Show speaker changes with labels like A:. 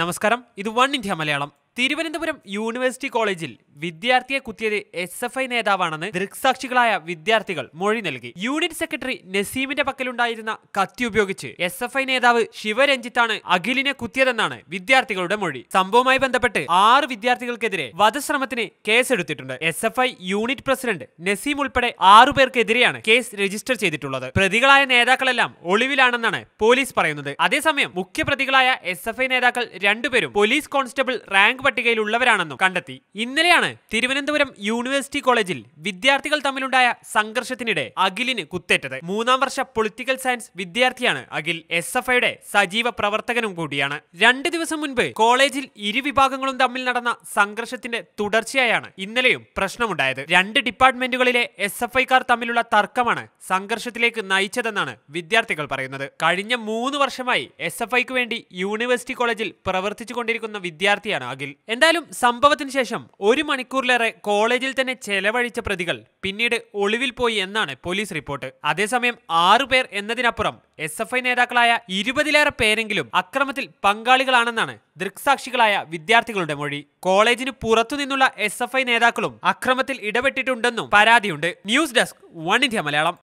A: നമസ്കാരം ഇത് one India Malayalam Thiruvananthapuram university കോളേജിൽ വിദ്യാർത്ഥിയെ കുത്തിയത് എസ് എഫ് ഐ നേതാവാണെന്ന് ദൃക്സാക്ഷികളായ വിദ്യാർത്ഥികൾ മൊഴി നൽകി യൂണിറ്റ് സെക്രട്ടറി നസീമിന്റെ പക്കലുണ്ടായിരുന്ന കത്തി ഉപയോഗിച്ച് എസ് എഫ് ഐ നേതാവ് ശിവരഞ്ജിത്താണ് അഖിലിനെ കുത്തിയതെന്നാണ് വിദ്യാർത്ഥികളുടെ മൊഴി സംഭവവുമായി ബന്ധപ്പെട്ട് ആറ് വിദ്യാർത്ഥികൾക്കെതിരെ വധശ്രമത്തിന് കേസെടുത്തിട്ടുണ്ട് S F I unit president Naseem ഉൾപ്പെടെ ആറു പേർക്കെതിരെയാണ് കേസ് രജിസ്റ്റർ ചെയ്തിട്ടുള്ളത് പ്രതികളായ നേതാക്കളെല്ലാം ഒളിവിലാണെന്നാണ് പോലീസ് പറയുന്നത് അതേസമയം മുഖ്യപ്രതികളായ എസ് എഫ് ഐ നേതാക്കൾ രണ്ടുപേരും പോലീസ് കോൺസ്റ്റബിൾ റാങ്ക് പട്ടികയിലുള്ളവരാണെന്നും കണ്ടെത്തി ഇന്നലെയാണ് തിരുവനന്തപുരം യൂണിവേഴ്സിറ്റി കോളേജിൽ വിദ്യാർത്ഥികൾ തമ്മിലുണ്ടായ സംഘർഷത്തിനിടെ അഖിലിന് കുത്തേറ്റത് മൂന്നാം വർഷ പൊളിറ്റിക്കൽ സയൻസ് വിദ്യാർത്ഥിയാണ് അഖിൽ എസ് എഫ് ഐയുടെ സജീവ പ്രവർത്തകനും കൂടിയാണ് രണ്ട് ദിവസം മുൻപ് കോളേജിൽ ഇരുവിഭാഗങ്ങളും തമ്മിൽ നടന്ന സംഘർഷത്തിന്റെ തുടർച്ചയായാണ് ഇന്നലെയും പ്രശ്നമുണ്ടായത് രണ്ട് ഡിപ്പാർട്ട്മെന്റുകളിലെ എസ് എഫ് ഐക്കാർ തമ്മിലുള്ള തർക്കമാണ് സംഘർഷത്തിലേക്ക് നയിച്ചതെന്നാണ് വിദ്യാർത്ഥികൾ പറയുന്നത് കഴിഞ്ഞ മൂന്ന് വർഷമായി എസ് എഫ് ഐക്ക് വേണ്ടി യൂണിവേഴ്സിറ്റി കോളേജിൽ പ്രവർത്തിച്ചുകൊണ്ടിരിക്കുന്ന വിദ്യാർത്ഥിയാണ് അഖിൽ എന്തായാലും സംഭവത്തിന് ശേഷം ഒരു മണിക്കൂറിലേറെ കോളേജിൽ തന്നെ ചെലവഴിച്ച പ്രതികൾ പിന്നീട് ഒളിവിൽ പോയി എന്നാണ് പോലീസ് റിപ്പോർട്ട് അതേസമയം ആറുപേർ എന്നതിനപ്പുറം എസ് എഫ് ഐ നേതാക്കളായ ഇരുപതിലേറെ പേരെങ്കിലും അക്രമത്തിൽ പങ്കാളികളാണെന്നാണ് ദൃക്സാക്ഷികളായ വിദ്യാർത്ഥികളുടെ മൊഴി കോളേജിന് പുറത്തുനിന്നുള്ള എസ് എഫ് ഐ നേതാക്കളും അക്രമത്തിൽ ഇടപെട്ടിട്ടുണ്ടെന്നും പരാതിയുണ്ട് news desk one India Malayalam